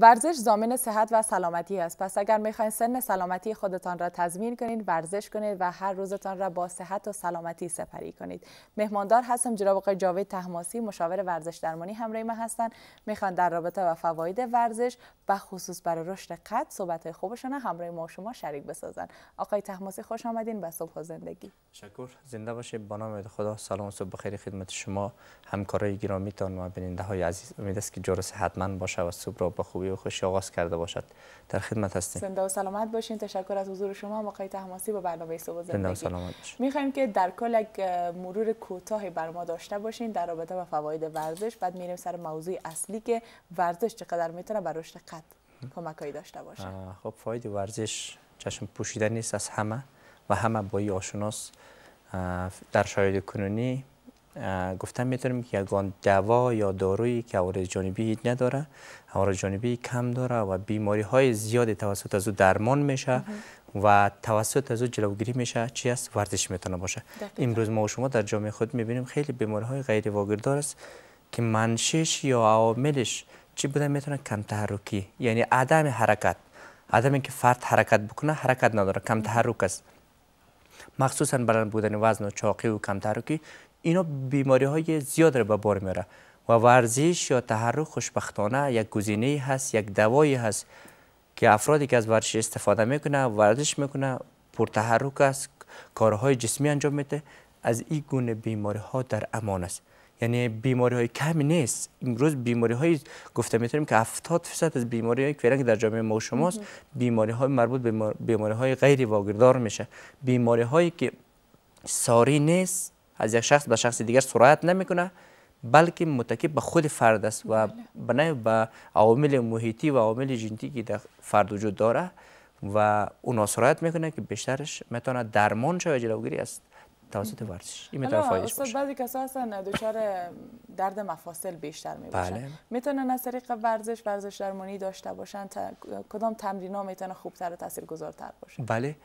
ورزش زامن صحت و سلامتی است پس اگر میخواین سن سلامتی خودتان را تضمین کنید ورزش کنید و هر روزتان را با صحت و سلامتی سپری کنید مهماندار هستم جناب آقای جاوید تهماسی مشاور ورزش درمانی همراه ما هستند میخوان در رابطه و فواید ورزش و خصوص برای رشد قد صحبت خوبشان همراه ما شما شریک بسازند آقای تهماسی خوش آمدین به صبح زندگی شکر زنده باشید با نام خدا سلام صبح بخیر خدمت شما همکارای گرامیتان و بیننده های عزیز امید است که جور من باشه و صبح را خوبی خوبی و خوشی آغاز کرده باشد در خدمت هستیم زنده و سلامت باشین تشکر از حضور شما آقای تحماسی با برنامه صبح زندگی زنده و سلامت باشین میخوایم که در کل یک مرور کوتاهی بر ما داشته باشین در رابطه با فواید ورزش بعد میریم سر موضوع اصلی که ورزش چقدر میتونه بر رشد قد کمکایی داشته باشه خب فواید ورزش چشم پوشیده نیست از همه و همه با آشناس در شاید کنونی گفتم میتونیم که یگان دوا یا دارویی که عوارض جانبی نداره آرا جانبی کم داره و بیماری های زیاد توسط از او درمان میشه و توسط از او جلوگیری میشه چی است ورزش میتونه باشه امروز ما و شما در جامعه خود میبینیم خیلی بیماری های غیر واگیردار است که منشش یا عواملش چی بوده میتونه کم تحرکی یعنی عدم حرکت عدم اینکه فرد حرکت بکنه حرکت نداره کم تحرک است مخصوصا بلند بودن وزن و چاقی و کم تحرکی اینا بیماری های زیاد رو به بار میاره و ورزش یا تحرک خوشبختانه یک گزینه هست یک دوایی هست که افرادی که از ورزش استفاده میکنه ورزش میکنه پر تحرک است کارهای جسمی انجام میده از این گونه بیماری ها در امان است یعنی بیماری های کمی نیست امروز بیماری های گفته میتونیم که 70 درصد از بیماری های که در جامعه ما شماست بیماری های مربوط به بیماری های غیر واگیردار میشه بیماری هایی که ساری نیست از یک شخص به شخص دیگر سرعت نمیکنه بلکه متکی به خود فرد است و بنای بله. به عوامل محیطی و عوامل ژنتیکی که در فرد وجود داره و اون سرایت میکنه که بیشترش میتونه درمان شو جلوگیری است توسط ورزش این میتونه فایدهش باشه بعضی کسا هستن درد مفاصل بیشتر میشن بله. میتونن از طریق ورزش ورزش درمانی داشته باشن کدام تمرین ها میتونه خوبتر و تاثیرگذارتر باشه بله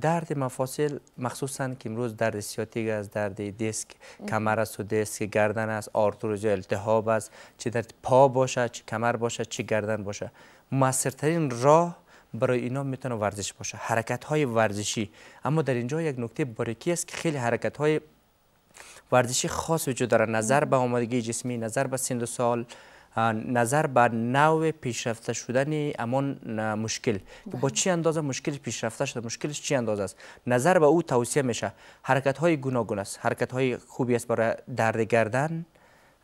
درد مفاصل مخصوصا که امروز درد سیاتیک است درد دیسک کمر است و دیسک گردن است آرتروزی التهاب است چه در پا باشد چه کمر باشد چه گردن باشد موثرترین راه برای اینا میتونه ورزش باشه حرکت های ورزشی اما در اینجا یک نکته باریکی است که خیلی حرکت های ورزشی خاص وجود داره نظر به آمادگی جسمی نظر به سن و سال نظر به نوع پیشرفته شدن امون مشکل با بله. چی اندازه مشکل پیشرفته شده مشکلش چی اندازه است نظر به او توصیه میشه حرکت های گوناگون است حرکت های خوبی است برای درد گردن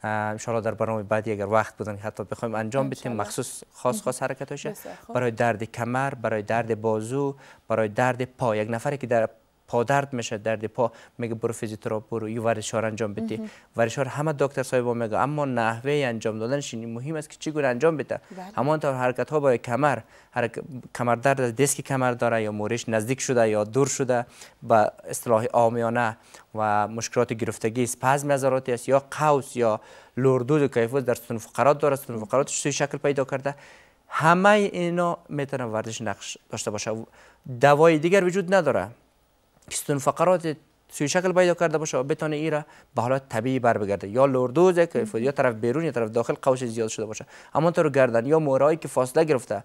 الله در برنامه بعدی اگر وقت بودن حتی بخوایم انجام بدیم مخصوص خاص خاص حرکت باشه برای درد کمر برای درد بازو برای درد پا یک نفری که در پا درد میشه درد پا میگه برو فیزیوتراپ برو یو ورشار انجام بده ورشار همه دکتر صاحبا میگه اما نحوه انجام دادنش این مهم است که چیگونه انجام بده بله. همانطور حرکت ها با کمر هر کمر درد از دیسک کمر داره یا مورش نزدیک شده یا دور شده به اصطلاح عامیانه و مشکلات گرفتگی اسپازم عضلاتی است یا قوس یا لردود و کیفوز در ستون فقرات داره ستون فقرات شکل پیدا کرده همه اینا میتونه ورزش نقش داشته باشه دوای دیگر وجود نداره ستون فقرات سوی شکل پیدا کرده باشه و بتانه ای به حالت طبیعی بر بگرده یا لوردوز که یا طرف بیرون یا طرف داخل قوش زیاد شده باشه اما تو گردن یا مورایی که فاصله گرفته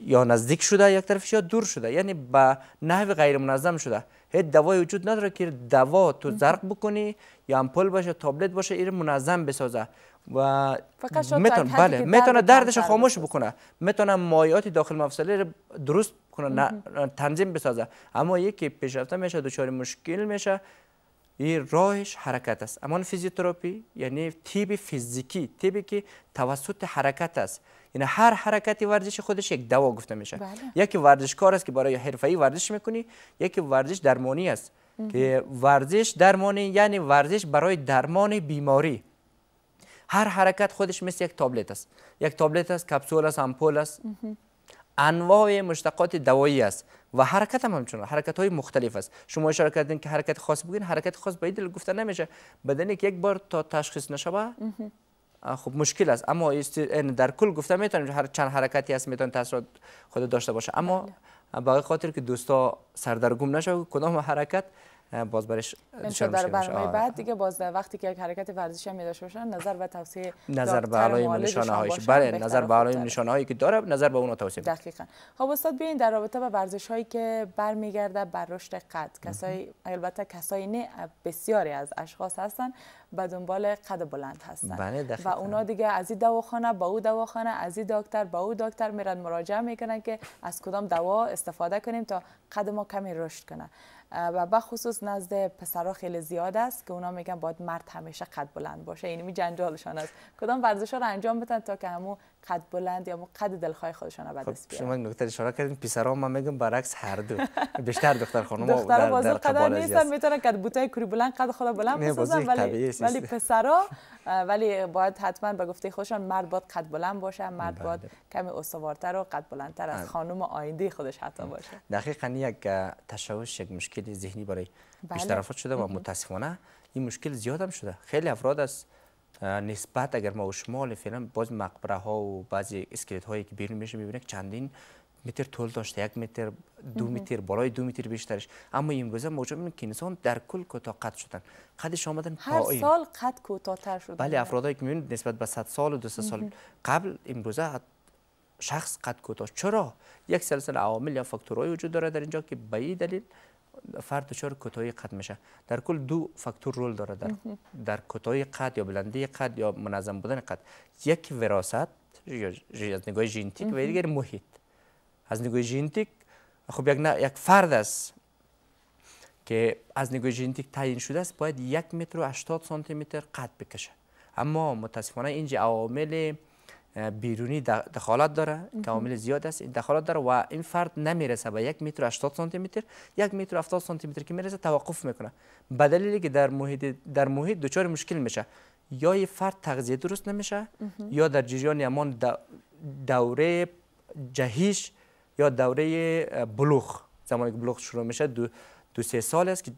یا نزدیک شده یک طرفش یا دور شده یعنی به نحو غیر منظم شده هیچ دوای وجود نداره که دوا تو زرق بکنی یا امپول باشه تابلت باشه ایره منظم بسازه و میتونه بله میتونه دردش خاموش بکنه میتونه مایعات داخل مفصلی درست نه تنظیم بسازه اما یکی پیشرفته میشه دچار مشکل میشه این راهش حرکت است اما فیزیوتراپی یعنی تیب فیزیکی تیبی که توسط حرکت است یعنی هر حرکتی ورزش خودش یک دوا گفته میشه بله. یکی ورزشکار است که برای حرفه‌ای ورزش میکنی یکی ورزش درمانی است که ورزش درمانی یعنی ورزش برای درمان بیماری هر حرکت خودش مثل یک تابلت است یک تابلت است کپسول است امپول است انواع مشتقات دوایی است و حرکت هم همچنان حرکت های مختلف است شما اشاره کردین که حرکت خاص بگین حرکت خاص به دل گفته نمیشه بدنی که یک بار تا تشخیص نشوه خب مشکل است اما در کل گفته میتونیم هر چند حرکتی هست میتون تاثیرات خود داشته باشه اما برای بله. خاطر که دوستا سردرگم نشه کدام حرکت بازبرش دچار آره. بعد دیگه باز وقتی که یک حرکت ورزشی هم داشته باشن نظر به توصیه نظر به علای نشانه هایش بله نظر به علای نشانه هایی که داره نظر به اونها توصیه دقیقاً خب استاد بیاین در رابطه با ورزش هایی که برمیگرده بر رشد قد کسایی البته کسایی نه بسیاری از اشخاص هستن به دنبال قد بلند هستن بله، و اونا دیگه از این دواخانه به او دواخانه از این دکتر به او دکتر میرن مراجعه میکنن که از کدام دوا استفاده کنیم تا قد ما کمی رشد کنه و خصوص نزد پسرا خیلی زیاد است که اونا میگن باید مرد همیشه قد بلند باشه اینمی یعنی جنجالشان است کدام ورزش رو انجام بدن تا که همو قد بلند یا قد دلخواه خودشان رو بدست خب، شما نکته اشاره کردین پسرا من میگم برعکس هر دو بیشتر دختر خانم دختر بازو قدر نیستن میتونن که بوتای کوری بلند قد خود بلند بسازن ولی ولی پسرا ولی باید حتما به گفته خودشان مرد باید قد بلند باشه مرد بله. باید کمی استوارتر و قد بلندتر از آره. خانم آینده خودش حتی باشه دقیقاً یک تشوش یک مشکل ذهنی برای بله. افراد شده و متاسفانه این مشکل زیاد هم شده خیلی افراد است نسبت اگر ما و شمال باز مقبره ها و بعضی اسکلت هایی که بیرون میشه میبینه که چندین متر طول داشته یک متر دو متر بالای دو متر بیشترش اما امروزه ما میبینیم که انسان در کل کتا قد شدن قدش آمدن هر سال قد کوتاه‌تر شده بله افرادی که میبینید نسبت به 100 سال و 200 سال قبل امروزه شخص قد کوتاه چرا یک سلسله عوامل یا فاکتورهای وجود داره در اینجا که به این دلیل فرد دچار کوتاهی قد میشه در کل دو فاکتور رول داره در در کوتاهی قد یا بلندی قد یا منظم بودن قد یک وراثت از نگاه ژنتیک و دیگر محیط از نگاه ژنتیک خب یک یک فرد است که از نگاه ژنتیک تعیین شده است باید یک متر و 80 سانتی متر قد بکشه اما متاسفانه اینجا عوامل بیرونی دخالت داره که عامل زیاد است دخالت داره و این فرد نمیرسه به یک متر 80 سانتی متر یک متر 70 سانتی متر که میرسه توقف میکنه به دلیلی که در محیط در محیط دچار مشکل میشه یا این فرد تغذیه درست نمیشه یا در جریان همان دوره جهیش یا دوره بلوغ زمانی که بلوغ شروع میشه دو, دو سه سال است که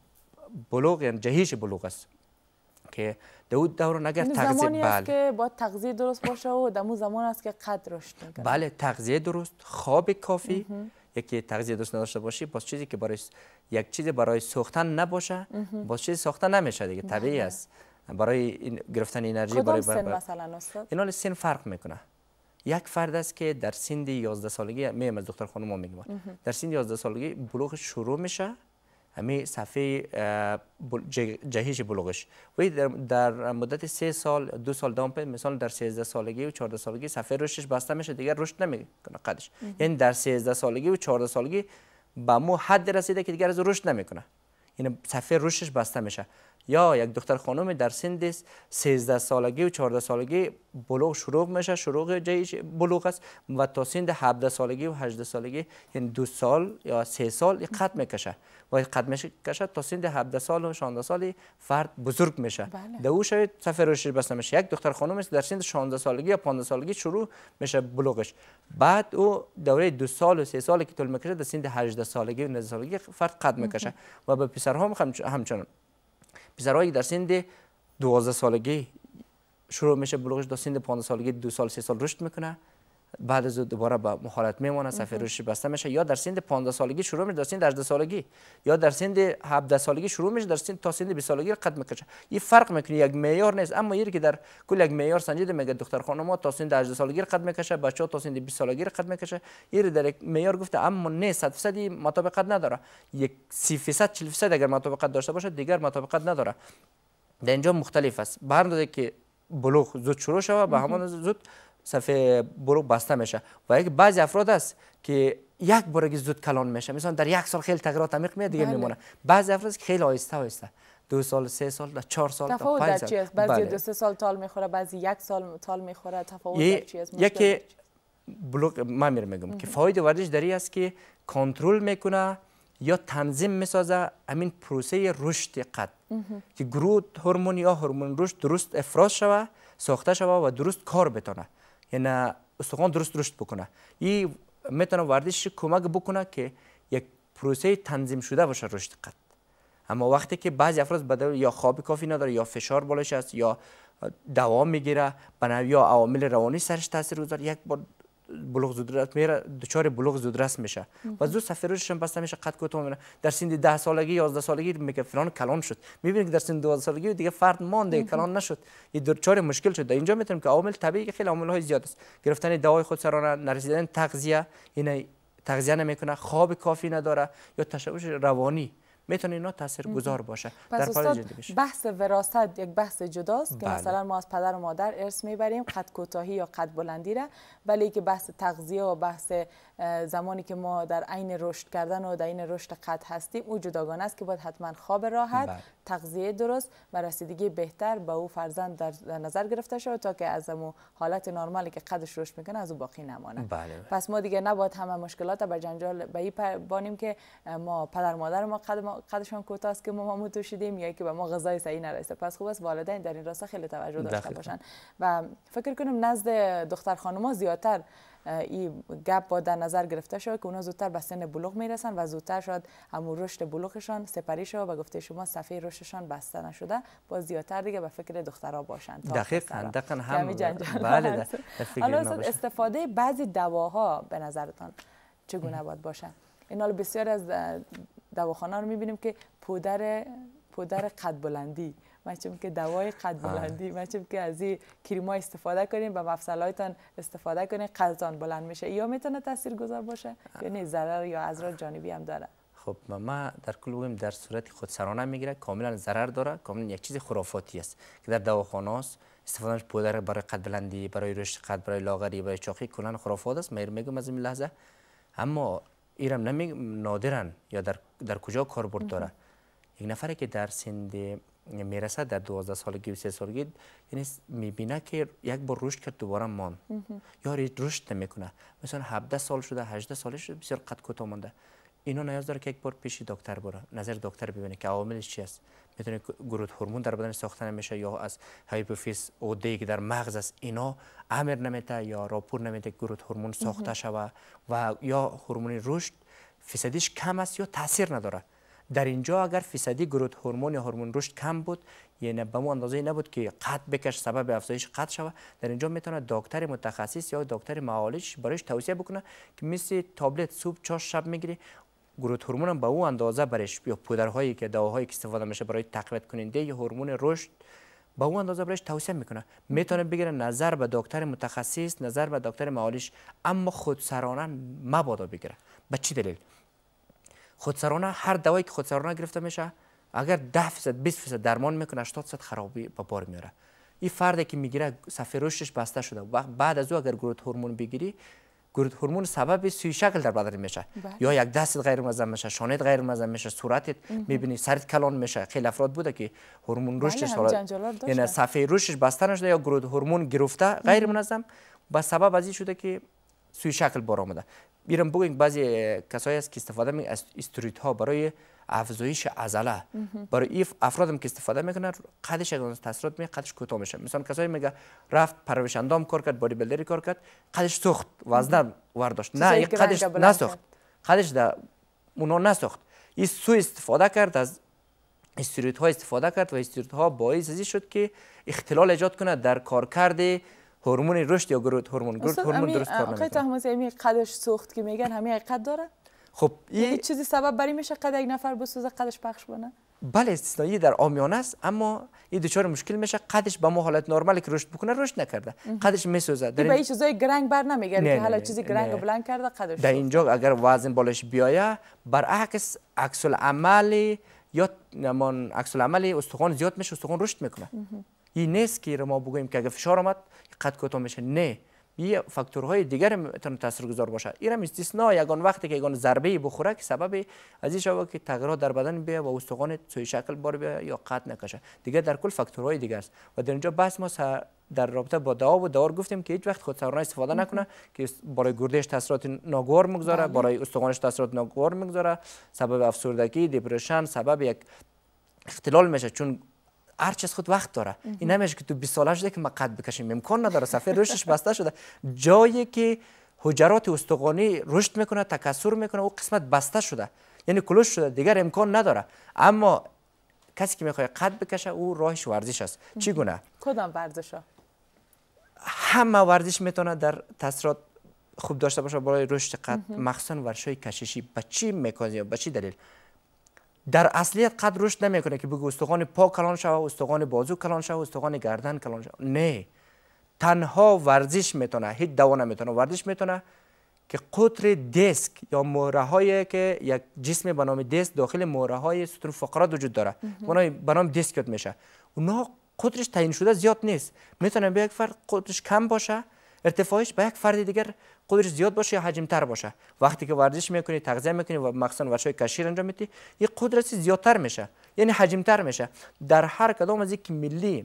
بلوغ یعنی جهیش بلوغ است که در اون دوران اگر تغذیه بله است که باید تغذیه درست باشه و در اون زمان است که قد رشد بله تغذیه درست خواب کافی یکی تغذیه درست نداشته باشی باز چیزی که برای یک چیزی برای سوختن نباشه باز چیزی ساختن نمیشه دیگه بله. طبیعی است برای این گرفتن انرژی برای سن مثلا استاد اینا سن فرق میکنه یک فرد است که در سن 11 سالگی میم از دکتر خانم ما میگم در سن 11 سالگی بلوغ شروع میشه همه صفحه جهش بلوغش و در, در مدت سه سال دو سال دام مثلا در 13 سالگی و 14 سالگی صفحه رشدش بسته میشه دیگه رشد نمیکنه قدش یعنی در 13 سالگی و 14 سالگی به مو حد رسیده که دیگه از رشد نمیکنه یعنی صفحه رشدش بسته میشه یا یک دختر خانم در سن 13 سالگی و 14 سالگی بلوغ شروع میشه شروع جایش بلوغ است و تا سن 17 سالگی و 18 سالگی یعنی دو سال یا سه سال قد میکشه و قد میکشه تا سن 17 سال و 16 سالی فرد بزرگ میشه بله. در او شاید سفر روش بس نمیشه یک دختر خانم است در سن 16 سالگی یا 15 سالگی شروع میشه بلوغش بعد او دوره دو سال و سه سالی که طول میکشه در سن 18 سالگی و 19 سالگی فرد قد میکشه و به پسرها هم همچنان پسرهایی در سن 12 سالگی شروع میشه بلوغش در سن 15 سالگی دو سال سه سال رشد میکنه بعد از دوباره به مخالط میمونه سفیروش بسته میشه یا در سن 15 سالگی شروع میشه در سن 18 سالگی یا در سن 17 سالگی شروع میشه در سن تا سن 20 سالگی قد میکشه این فرق میکنه یک معیار نیست اما یی که در کل یک معیار سنجیده میگه دختر خانم تا سن 18 سالگی قد میکشه بچه تا سن 20 سالگی قد میکشه یی در یک معیار گفته اما نه 100 درصد مطابقت نداره یک 30 درصد 40 درصد اگر مطابقت داشته باشه دیگر مطابقت نداره در اینجا مختلف است به که بلوغ زود شروع شوه به همان زود صفحه برو بسته میشه و یک بعضی افراد است که یک بارگی زود کلان میشه مثلا در یک سال خیلی تغییرات عمیق میاد دیگه بله. میمونه بعضی افراد خیلی آهسته آهسته دو سال سه سال تا چهار سال تا پنج سال بعضی بله. دو سه سال تال میخوره بعضی یک سال تال میخوره تفاوت چی است یکی بلوک ما میرم میگم که فایده ورزش داری است که کنترل میکنه یا تنظیم میسازه همین پروسه رشد قد که گروت هورمون یا هورمون رشد درست افراز شوه ساخته شوه و درست کار بتونه یعنی استخوان درست رشد بکنه این میتونه ورزش کمک بکنه که یک پروسه تنظیم شده باشه رشد قد اما وقتی که بعضی افراد بدل یا خواب کافی نداره یا فشار بالاش است یا دوام میگیره بنا یا عوامل روانی سرش تاثیر گذار یک بار بلوغ زودرس میره دچار بلوغ زودرس میشه و زود سفروشش هم بسته میشه قد کوتاه میره در سن 10 سالگی 11 سالگی میگه فلان کلان شد میبینید که در سن 12 سالگی دیگه فرد مانده کلان نشد یه دچار مشکل شد اینجا میتونیم که عوامل طبیعی که خیلی عوامل های زیاد است گرفتن دوای سرانه نرسیدن تغذیه اینا یعنی تغذیه نمیکنه خواب کافی نداره یا تشوش روانی میتونه اینا گذار باشه در بحث وراثت یک بحث جداست که بله. مثلا ما از پدر و مادر ارث میبریم قد کوتاهی یا قد بلندی را ولی که بحث تغذیه و بحث زمانی که ما در عین رشد کردن و در عین رشد قد هستیم او جداگانه است که باید حتما خواب راحت بله. تغذیه درست و رسیدگی بهتر به او فرزند در نظر گرفته شود تا که از او حالت نرمالی که قدش رشد میکنه از او باقی نمانه بله. پس ما دیگه نباید همه مشکلات به جنجال به این بانیم که ما پدر مادر ما قد ما قدشان کوتاه است که ما ما تو که به ما غذای صحیح نرسه پس خوب است والدین در این راستا خیلی توجه داشته باشن و فکر کنم نزد دختر ها زیادتر این گپ با در نظر گرفته شده که اونا زودتر به سن بلوغ میرسن و زودتر شد همون رشد بلوغشان سپری شد و گفته شما صفحه رشدشان بسته نشده با زیادتر دیگه به فکر دخترها باشن دقیقاً دقیقاً هم بله حالا استفاده بعضی دواها به نظرتان چگونه باید باشه اینا بسیار از دواخانه رو میبینیم که پودر پودر قد بلندی مچم که دوای قد بلندی مچم که از این کریما استفاده کنیم به مفصلایتان استفاده کنیم قدتان بلند میشه یا میتونه تاثیر گذار باشه یا نه ضرر یا جانبی هم داره خب ما در کل در صورت سرانه میگیره کاملا ضرر داره کاملا یک چیز خرافاتی است که در دواخانه است استفادهش پودر برای قد بلندی برای رشد قد برای لاغری برای چاقی کلا خرافات است ما میگم از این لحظه اما ایرم نمی نادرن یا در, در کجا کاربرد داره یک نفره که در سند میرسه در 12 سالگی و 3 سالگی یعنی میبینه که یک بار رشد کرد دوباره مان یا رشد نمیکنه مثلا 17 سال شده 18 سالش شده بسیار قد کوتاه مانده اینا نیاز داره که یک بار پیش دکتر بره نظر دکتر ببینه که عواملش چی است میتونه گروت هورمون در بدن ساخته نمیشه یا از هایپوفیز او که در مغز است اینا امر نمیته یا راپور نمیته گروت هورمون ساخته شوه و یا هورمون رشد فیصدیش کم است یا تاثیر نداره در اینجا اگر فیصدی گروت هورمون یا هورمون رشد کم بود یعنی به اون اندازه نبود که قد بکش سبب افزایش قد شوه در اینجا میتونه دکتر متخصص یا دکتر معالج برایش توصیه بکنه که مثل تابلت صبح چاش شب میگیری گروت هورمون هم به او اندازه برش یا پودرهایی که دواهایی که استفاده میشه برای تقویت کننده هورمون رشد به اون اندازه برش توصیه میکنه میتونه بگیره نظر به دکتر متخصص نظر به دکتر معالج اما خودسرانه مبادا بگیره به چی دلیل خودسرانه هر دوایی که خودسرانه گرفته میشه اگر 10 فیصد 20 فیصد درمان میکنه 80 درصد خرابی به بار میاره این فردی که میگیره صفحه رشدش بسته شده و بعد از او اگر گروت هورمون بگیری گرد هورمون سبب سوی شکل در بدن میشه بله. یا یک دست غیر منظم میشه شانید غیر منظم میشه صورتت میبینی سرت کلان میشه خیلی افراد بوده که هورمون بله، رشدش یعنی صفحه رشدش بسته یا گرد هورمون گرفته غیر منظم به سبب این شده که سوی شکل بر اومده بیرم بگم بعضی کسایی است که استفاده می از استروید ها برای افزایش عضله برای این افرادم که استفاده میکنن قدش از تاثیرات می قدش کوتاه میشه مثلا کسایی میگه رفت پرورش اندام کار کرد بادی بلدری کار کرد قدش سوخت وزن ورداشت نه قدش نسخت قدش در اونا نسخت این سو استفاده کرد از استریت ها استفاده کرد و استریت ها باعث ازی شد که اختلال ایجاد کنه در کارکرد هورمون رشد یا گروت هورمون گروت هورمون درست کار نمیکنه. قدش سوخت که میگن همه قد داره؟ خب یعنی چیزی سبب برای میشه قد یک نفر بسوزه قدش پخش بونه بله استثنایی در آمیانه است اما این دچار مشکل میشه قدش به ما حالت نرمال که رشد بکنه رشد نکرده قدش میسوزه در یعنی این... چیزای گرنگ بر نمیگرده که حالا چیزی گرنگ بلند کرده قدش در اینجا اگر وزن بالاش بیایه برعکس عکس العمل یا نمان عکس العمل استخوان زیاد میشه استخوان رشد میکنه این نیست که ما بگوییم که اگر فشار آمد قد کوتاه میشه نه یه فاکتورهای دیگر میتونه تاثیرگذار باشه هم استثناء یگان وقتی که یگان ضربه بخوره که سبب از این شوه که تغییرات در بدن بیه و استخوان توی شکل بار بیه یا قطع نکشه دیگه در کل فاکتورهای دیگه است و در اینجا بحث ما در رابطه با دوا و دار گفتیم که هیچ وقت خودسرانه استفاده نکنه که برای گردش تاثیرات ناگوار میگذاره بله. برای استخوانش تاثیرات ناگوار میگذاره سبب افسردگی دیپرشن سبب یک اختلال میشه چون هر چیز خود وقت داره این نمیشه که تو 20 ساله شده که ما قد بکشیم امکان نداره صفحه رشدش بسته شده جایی که حجرات استقانی رشد میکنه تکثر میکنه او قسمت بسته شده یعنی کلوش شده دیگر امکان نداره اما کسی که میخواد قد بکشه او راهش ورزش است گونه؟ کدام ورزش ها همه ورزش میتونه در تاثیرات خوب داشته باشه برای رشد قد مخصوصا ورزش های کششی به چی میکنه به چی دلیل در اصلیت قد رشد نمیکنه که بگو استخوان پا کلان شوه استخوان بازو کلان شوه استخوان گردن کلان شوه نه تنها ورزش میتونه هیچ دوا نمیتونه ورزش میتونه که قطر دیسک یا مهره هایی که یک جسم به نام داخل مهره های ستون فقرات وجود داره اونها به دیسک یاد میشه اونها قطرش تعیین شده زیاد نیست میتونه به یک فرد قطرش کم باشه ارتفاعش به یک فرد دیگر قویر زیاد باشه یا حجم تر باشه وقتی که ورزش میکنی تغذیه میکنی و مخصوصا ورزش کشیر انجام میدی این قدرت زیادتر میشه یعنی حجم تر میشه در هر کدام از یک ملی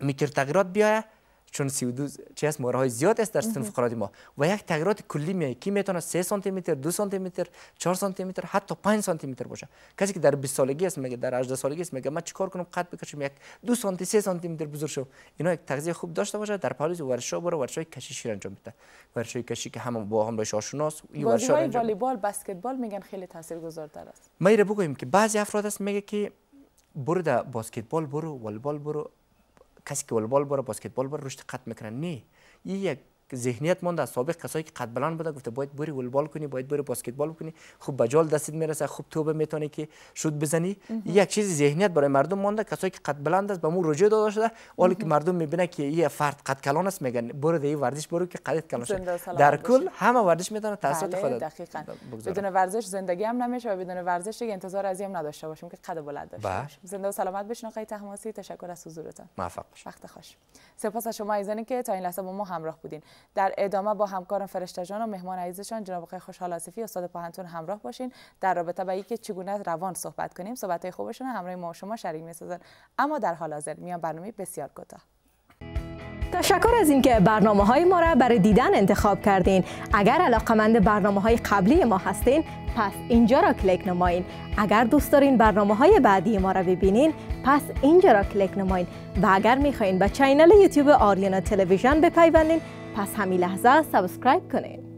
میکر تغییرات بیایه چون 32 چی هست مهره های زیاد است در سیستم فقرات ما و یک تغییرات کلی میای که میتونه 3 سانتی متر 2 سانتی متر 4 سانتی متر حتی 5 سانتی متر باشه کسی که در 20 سالگی است میگه در 18 سالگی است میگه من چیکار کنم قد بکشم یک 2 سانتی 3 سانتی متر بزرگ شو اینا یک تغذیه خوب داشته باشه در پالیز ورشا بره ورشای کشش انجام بده ورشای کشی که هم با هم باش آشناس این ورشا والیبال بسکتبال میگن خیلی تاثیرگذارتر است ما بگوییم که بعضی افراد است میگه که برو در بسکتبال برو والیبال برو کسی که ولبال باره باسکتبال باره رشد قط میکنن نه این یک ذهنیت مون در سابق کسایی که قد بلند بوده گفته باید بری ولبال کنی باید بری بسکتبال کنی خوب بجال دستت میرسه خوب توبه میتونی که شوت بزنی یک چیز ذهنیت برای مردم مونده کسایی که قد بلند است به مو رجوع داده شده ولی که مردم میبینه که این فرد قد کلان است میگن برو دی ورزش برو که قد کلان شد در کل همه ورزش میتونه تاثیرات بله، خود دقیقاً بدون ورزش زندگی هم نمیشه و بدون ورزش انتظار از هم نداشته باشیم که قد بلند داشته بله. باشیم زنده و سلامت باشین آقای تحماسی تشکر از حضورتان موفق باشید وقت خوش سپاس از شما ایزانی که تا این لحظه با ما همراه بودین در ادامه با همکارم فرشتجان و مهمان عزیزشان جناب آقای خوشحال آصفی استاد پاهنتون همراه باشین در رابطه با اینکه چگونه روان صحبت کنیم صحبت های خوبشون همراه ما و شما شریک میسازن اما در حال حاضر میان برنامه بسیار کوتاه تشکر از اینکه برنامه های ما را برای دیدن انتخاب کردین اگر علاقمند برنامه های قبلی ما هستین پس اینجا را کلیک نمایین اگر دوست دارین برنامه های بعدی ما را ببینین پس اینجا را کلیک نمایین و اگر میخواین به چینل یوتیوب آریانا تلویزیون بپیوندین پس همین لحظه سابسکرایب کنین